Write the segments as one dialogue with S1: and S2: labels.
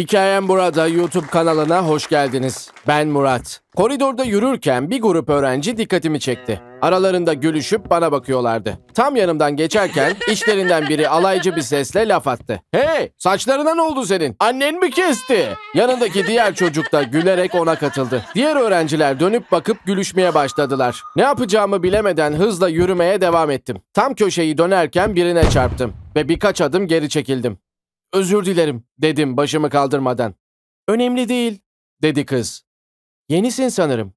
S1: Hikayem burada YouTube kanalına hoş geldiniz. Ben Murat. Koridorda yürürken bir grup öğrenci dikkatimi çekti. Aralarında gülüşüp bana bakıyorlardı. Tam yanımdan geçerken içlerinden biri alaycı bir sesle laf attı. Hey saçlarına ne oldu senin? Annen mi kesti? Yanındaki diğer çocuk da gülerek ona katıldı. Diğer öğrenciler dönüp bakıp gülüşmeye başladılar. Ne yapacağımı bilemeden hızla yürümeye devam ettim. Tam köşeyi dönerken birine çarptım ve birkaç adım geri çekildim. Özür dilerim dedim başımı kaldırmadan. Önemli değil dedi kız. Yenisin sanırım.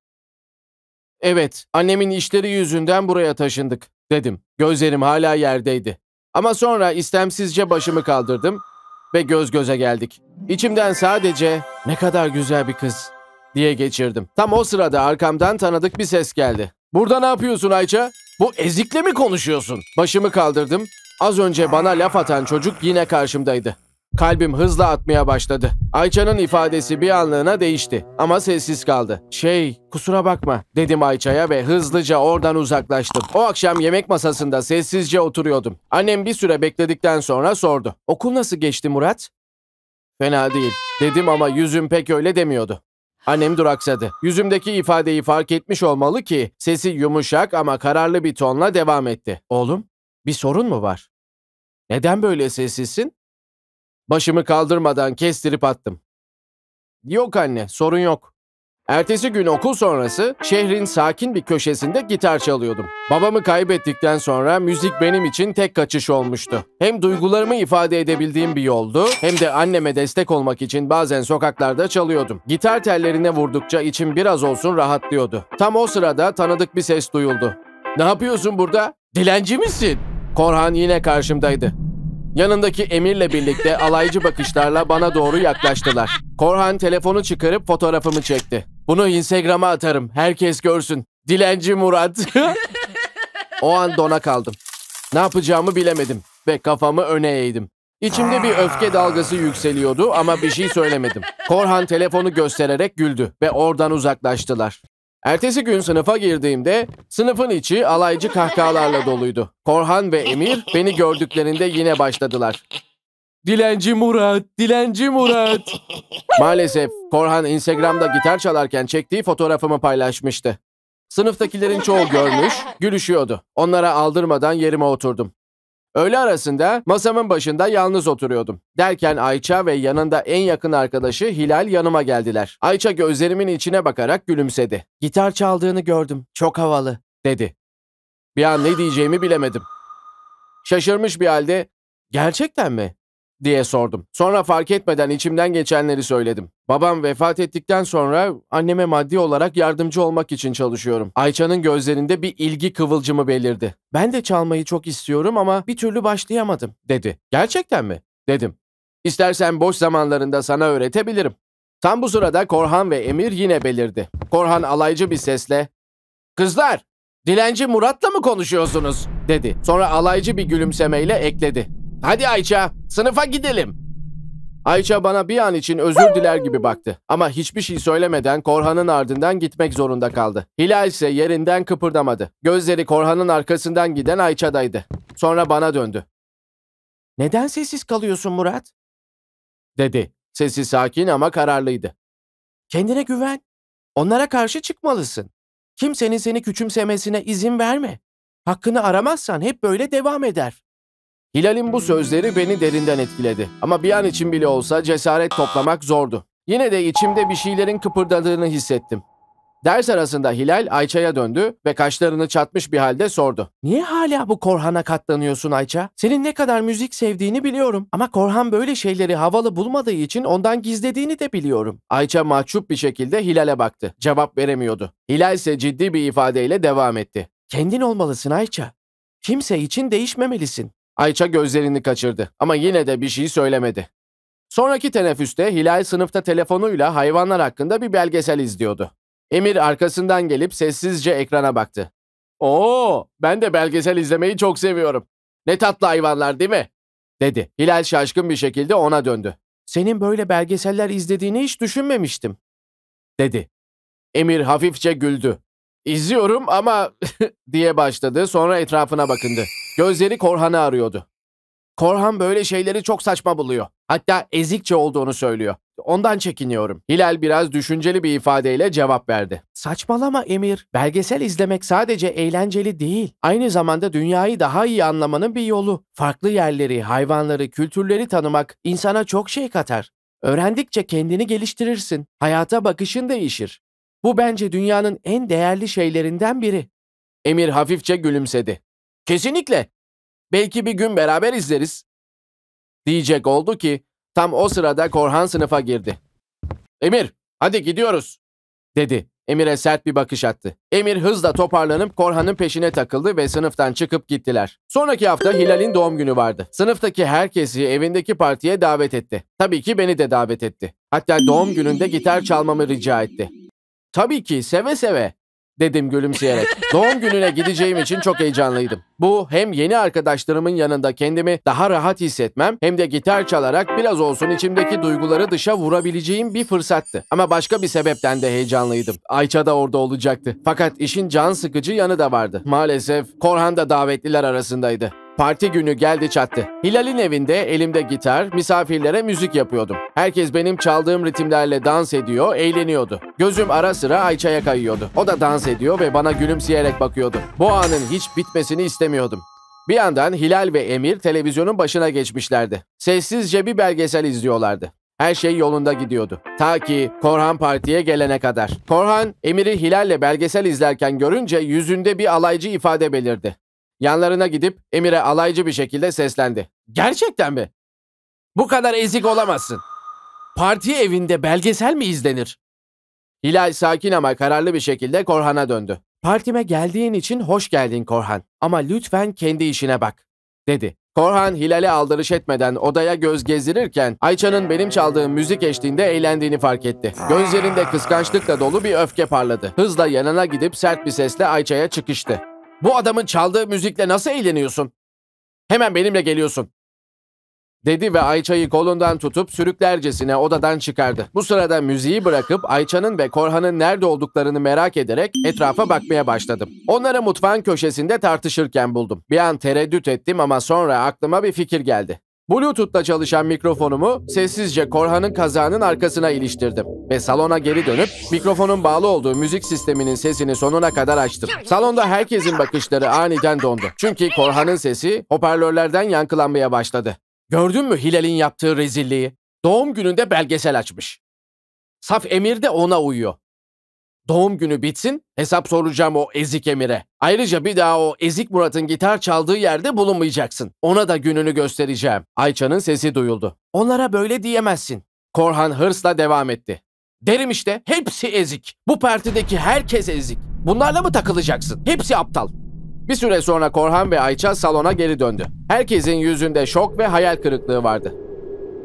S1: Evet annemin işleri yüzünden buraya taşındık dedim. Gözlerim hala yerdeydi. Ama sonra istemsizce başımı kaldırdım ve göz göze geldik. İçimden sadece ne kadar güzel bir kız diye geçirdim. Tam o sırada arkamdan tanıdık bir ses geldi. Burada ne yapıyorsun Ayça? Bu ezikle mi konuşuyorsun? Başımı kaldırdım. Az önce bana laf atan çocuk yine karşımdaydı. Kalbim hızla atmaya başladı. Ayça'nın ifadesi bir anlığına değişti ama sessiz kaldı. Şey, kusura bakma dedim Ayça'ya ve hızlıca oradan uzaklaştım. O akşam yemek masasında sessizce oturuyordum. Annem bir süre bekledikten sonra sordu. Okul nasıl geçti Murat? Fena değil dedim ama yüzüm pek öyle demiyordu. Annem duraksadı. Yüzümdeki ifadeyi fark etmiş olmalı ki sesi yumuşak ama kararlı bir tonla devam etti. Oğlum, bir sorun mu var? Neden böyle sessizsin? Başımı kaldırmadan kestirip attım. Yok anne, sorun yok. Ertesi gün okul sonrası şehrin sakin bir köşesinde gitar çalıyordum. Babamı kaybettikten sonra müzik benim için tek kaçış olmuştu. Hem duygularımı ifade edebildiğim bir yoldu hem de anneme destek olmak için bazen sokaklarda çalıyordum. Gitar tellerine vurdukça içim biraz olsun rahatlıyordu. Tam o sırada tanıdık bir ses duyuldu. Ne yapıyorsun burada? Dilenci misin? Korhan yine karşımdaydı. Yanındaki Emir'le birlikte alaycı bakışlarla bana doğru yaklaştılar. Korhan telefonu çıkarıp fotoğrafımı çekti. Bunu Instagram'a atarım. Herkes görsün. Dilenci Murat. o an dona kaldım. Ne yapacağımı bilemedim ve kafamı öne eğdim. İçimde bir öfke dalgası yükseliyordu ama bir şey söylemedim. Korhan telefonu göstererek güldü ve oradan uzaklaştılar. Ertesi gün sınıfa girdiğimde sınıfın içi alaycı kahkahalarla doluydu. Korhan ve Emir beni gördüklerinde yine başladılar. Dilenci Murat, Dilenci Murat. Maalesef Korhan Instagram'da gitar çalarken çektiği fotoğrafımı paylaşmıştı. Sınıftakilerin çoğu görmüş, gülüşüyordu. Onlara aldırmadan yerime oturdum. Öğle arasında masamın başında yalnız oturuyordum. Derken Ayça ve yanında en yakın arkadaşı Hilal yanıma geldiler. Ayça gözlerimin içine bakarak gülümsedi. Gitar çaldığını gördüm. Çok havalı dedi. Bir an ne diyeceğimi bilemedim. Şaşırmış bir halde gerçekten mi diye sordum. Sonra fark etmeden içimden geçenleri söyledim. Babam vefat ettikten sonra anneme maddi olarak yardımcı olmak için çalışıyorum. Ayça'nın gözlerinde bir ilgi kıvılcımı belirdi. Ben de çalmayı çok istiyorum ama bir türlü başlayamadım dedi. Gerçekten mi? Dedim. İstersen boş zamanlarında sana öğretebilirim. Tam bu sırada Korhan ve Emir yine belirdi. Korhan alaycı bir sesle ''Kızlar, dilenci Murat'la mı konuşuyorsunuz?'' dedi. Sonra alaycı bir gülümsemeyle ekledi. Hadi Ayça sınıfa gidelim. Ayça bana bir an için özür diler gibi baktı. Ama hiçbir şey söylemeden Korhan'ın ardından gitmek zorunda kaldı. Hilal ise yerinden kıpırdamadı. Gözleri Korhan'ın arkasından giden Ayça'daydı. Sonra bana döndü. Neden sessiz kalıyorsun Murat? Dedi. Sesi sakin ama kararlıydı. Kendine güven. Onlara karşı çıkmalısın. Kimsenin seni küçümsemesine izin verme. Hakkını aramazsan hep böyle devam eder. Hilal'in bu sözleri beni derinden etkiledi. Ama bir an için bile olsa cesaret toplamak zordu. Yine de içimde bir şeylerin kıpırdadığını hissettim. Ders arasında Hilal Ayça'ya döndü ve kaşlarını çatmış bir halde sordu. Niye hala bu Korhan'a katlanıyorsun Ayça? Senin ne kadar müzik sevdiğini biliyorum ama Korhan böyle şeyleri havalı bulmadığı için ondan gizlediğini de biliyorum. Ayça mahcup bir şekilde Hilal'e baktı. Cevap veremiyordu. Hilal ise ciddi bir ifadeyle devam etti. Kendin olmalısın Ayça. Kimse için değişmemelisin. Ayça gözlerini kaçırdı ama yine de bir şey söylemedi. Sonraki teneffüste Hilal sınıfta telefonuyla hayvanlar hakkında bir belgesel izliyordu. Emir arkasından gelip sessizce ekrana baktı. Oo, ben de belgesel izlemeyi çok seviyorum. Ne tatlı hayvanlar değil mi? Dedi. Hilal şaşkın bir şekilde ona döndü. Senin böyle belgeseller izlediğini hiç düşünmemiştim. Dedi. Emir hafifçe güldü. İzliyorum ama diye başladı. Sonra etrafına bakındı. Gözleri Korhan'ı arıyordu. Korhan böyle şeyleri çok saçma buluyor. Hatta ezikçe olduğunu söylüyor. Ondan çekiniyorum. Hilal biraz düşünceli bir ifadeyle cevap verdi. Saçmalama Emir. Belgesel izlemek sadece eğlenceli değil. Aynı zamanda dünyayı daha iyi anlamanın bir yolu. Farklı yerleri, hayvanları, kültürleri tanımak insana çok şey katar. Öğrendikçe kendini geliştirirsin. Hayata bakışın değişir. Bu bence dünyanın en değerli şeylerinden biri. Emir hafifçe gülümsedi. Kesinlikle. Belki bir gün beraber izleriz. Diyecek oldu ki tam o sırada Korhan sınıfa girdi. Emir hadi gidiyoruz dedi. Emir'e sert bir bakış attı. Emir hızla toparlanıp Korhan'ın peşine takıldı ve sınıftan çıkıp gittiler. Sonraki hafta Hilal'in doğum günü vardı. Sınıftaki herkesi evindeki partiye davet etti. Tabii ki beni de davet etti. Hatta doğum gününde gitar çalmamı rica etti. Tabii ki seve seve dedim gülümseyerek. Doğum gününe gideceğim için çok heyecanlıydım. Bu hem yeni arkadaşlarımın yanında kendimi daha rahat hissetmem hem de gitar çalarak biraz olsun içimdeki duyguları dışa vurabileceğim bir fırsattı. Ama başka bir sebepten de heyecanlıydım. Ayça da orada olacaktı. Fakat işin can sıkıcı yanı da vardı. Maalesef Korhan da davetliler arasındaydı. Parti günü geldi çattı. Hilal'in evinde elimde gitar, misafirlere müzik yapıyordum. Herkes benim çaldığım ritimlerle dans ediyor, eğleniyordu. Gözüm ara sıra Ayça'ya kayıyordu. O da dans ediyor ve bana gülümseyerek bakıyordu. Bu anın hiç bitmesini istemiyordum. Bir yandan Hilal ve Emir televizyonun başına geçmişlerdi. Sessizce bir belgesel izliyorlardı. Her şey yolunda gidiyordu. Ta ki Korhan partiye gelene kadar. Korhan, Emir'i Hilal'le belgesel izlerken görünce yüzünde bir alaycı ifade belirdi. Yanlarına gidip Emir'e alaycı bir şekilde seslendi. Gerçekten mi? Bu kadar ezik olamazsın. Parti evinde belgesel mi izlenir? Hilal sakin ama kararlı bir şekilde Korhan'a döndü. Partime geldiğin için hoş geldin Korhan ama lütfen kendi işine bak, dedi. Korhan Hilal'e aldırış etmeden odaya göz gezdirirken Ayça'nın benim çaldığım müzik eşliğinde eğlendiğini fark etti. Gözlerinde kıskançlıkla dolu bir öfke parladı. Hızla yanına gidip sert bir sesle Ayça'ya çıkıştı. Bu adamın çaldığı müzikle nasıl eğleniyorsun? Hemen benimle geliyorsun. Dedi ve Ayça'yı kolundan tutup sürüklercesine odadan çıkardı. Bu sırada müziği bırakıp Ayça'nın ve Korhan'ın nerede olduklarını merak ederek etrafa bakmaya başladım. Onları mutfağın köşesinde tartışırken buldum. Bir an tereddüt ettim ama sonra aklıma bir fikir geldi. Bluetooth'la çalışan mikrofonumu sessizce Korhan'ın kazağının arkasına iliştirdim ve salona geri dönüp mikrofonun bağlı olduğu müzik sisteminin sesini sonuna kadar açtım. Salonda herkesin bakışları aniden dondu. Çünkü Korhan'ın sesi hoparlörlerden yankılanmaya başladı. Gördün mü Hilal'in yaptığı rezilliği? Doğum gününde belgesel açmış. Saf Emir de ona uyuyor. Doğum günü bitsin, hesap soracağım o ezik Emir'e. Ayrıca bir daha o ezik Murat'ın gitar çaldığı yerde bulunmayacaksın. Ona da gününü göstereceğim. Ayça'nın sesi duyuldu. Onlara böyle diyemezsin. Korhan hırsla devam etti. Derim işte hepsi ezik. Bu partideki herkes ezik. Bunlarla mı takılacaksın? Hepsi aptal. Bir süre sonra Korhan ve Ayça salona geri döndü. Herkesin yüzünde şok ve hayal kırıklığı vardı.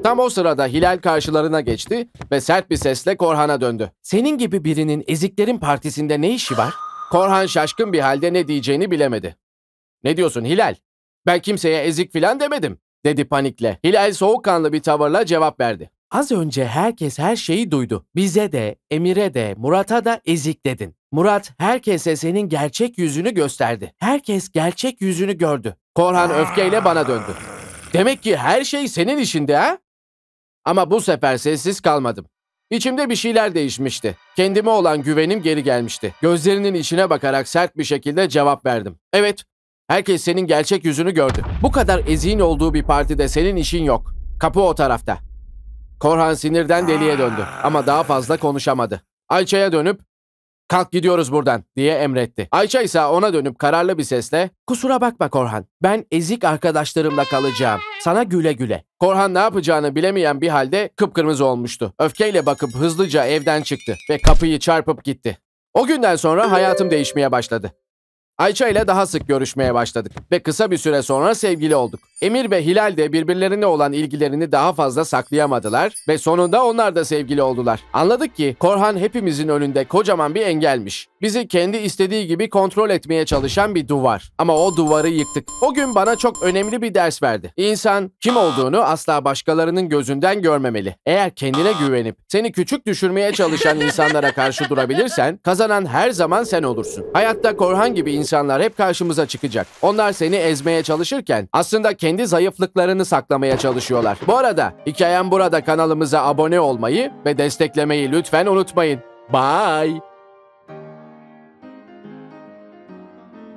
S1: Tam o sırada Hilal karşılarına geçti ve sert bir sesle Korhan'a döndü. Senin gibi birinin eziklerin partisinde ne işi var? Korhan şaşkın bir halde ne diyeceğini bilemedi. Ne diyorsun Hilal? Ben kimseye ezik filan demedim, dedi panikle. Hilal soğukkanlı bir tavırla cevap verdi. Az önce herkes her şeyi duydu. Bize de, Emir'e de, Murat'a da ezik dedin. Murat herkese senin gerçek yüzünü gösterdi. Herkes gerçek yüzünü gördü. Korhan öfkeyle bana döndü. Demek ki her şey senin işinde ha? Ama bu sefer sessiz kalmadım. İçimde bir şeyler değişmişti. Kendime olan güvenim geri gelmişti. Gözlerinin içine bakarak sert bir şekilde cevap verdim. Evet, herkes senin gerçek yüzünü gördü. Bu kadar eziğin olduğu bir partide senin işin yok. Kapı o tarafta. Korhan sinirden deliye döndü ama daha fazla konuşamadı. Ayça'ya dönüp kalk gidiyoruz buradan diye emretti. Ayça ise ona dönüp kararlı bir sesle kusura bakma Korhan ben ezik arkadaşlarımla kalacağım sana güle güle. Korhan ne yapacağını bilemeyen bir halde kıpkırmızı olmuştu. Öfkeyle bakıp hızlıca evden çıktı ve kapıyı çarpıp gitti. O günden sonra hayatım değişmeye başladı. Ayça ile daha sık görüşmeye başladık ve kısa bir süre sonra sevgili olduk. Emir ve Hilal de birbirlerine olan ilgilerini daha fazla saklayamadılar ve sonunda onlar da sevgili oldular. Anladık ki Korhan hepimizin önünde kocaman bir engelmiş. Bizi kendi istediği gibi kontrol etmeye çalışan bir duvar. Ama o duvarı yıktık. O gün bana çok önemli bir ders verdi. İnsan kim olduğunu asla başkalarının gözünden görmemeli. Eğer kendine güvenip seni küçük düşürmeye çalışan insanlara karşı durabilirsen kazanan her zaman sen olursun. Hayatta Korhan gibi insanlar hep karşımıza çıkacak. Onlar seni ezmeye çalışırken aslında kendini kendi zayıflıklarını saklamaya çalışıyorlar. Bu arada hikayem burada kanalımıza abone olmayı ve desteklemeyi lütfen unutmayın. Bye.